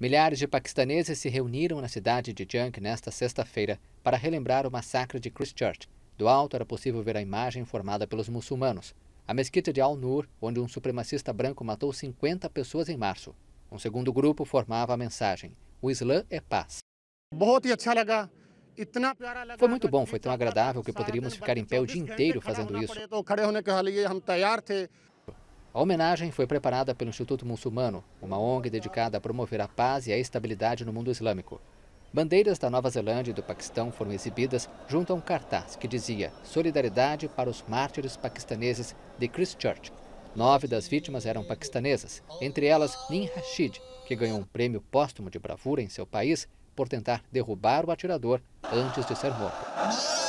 Milhares de paquistaneses se reuniram na cidade de Junk nesta sexta-feira para relembrar o massacre de Christchurch. Do alto era possível ver a imagem formada pelos muçulmanos. A mesquita de Al-Nur, onde um supremacista branco matou 50 pessoas em março. Um segundo grupo formava a mensagem: O Islã é paz. Foi muito bom, foi tão agradável que poderíamos ficar em pé o dia inteiro fazendo isso. A homenagem foi preparada pelo Instituto Muçulmano, uma ONG dedicada a promover a paz e a estabilidade no mundo islâmico. Bandeiras da Nova Zelândia e do Paquistão foram exibidas junto a um cartaz que dizia Solidariedade para os mártires paquistaneses de Christchurch. Nove das vítimas eram paquistanesas, entre elas Nin Rashid, que ganhou um prêmio póstumo de bravura em seu país por tentar derrubar o atirador antes de ser morto.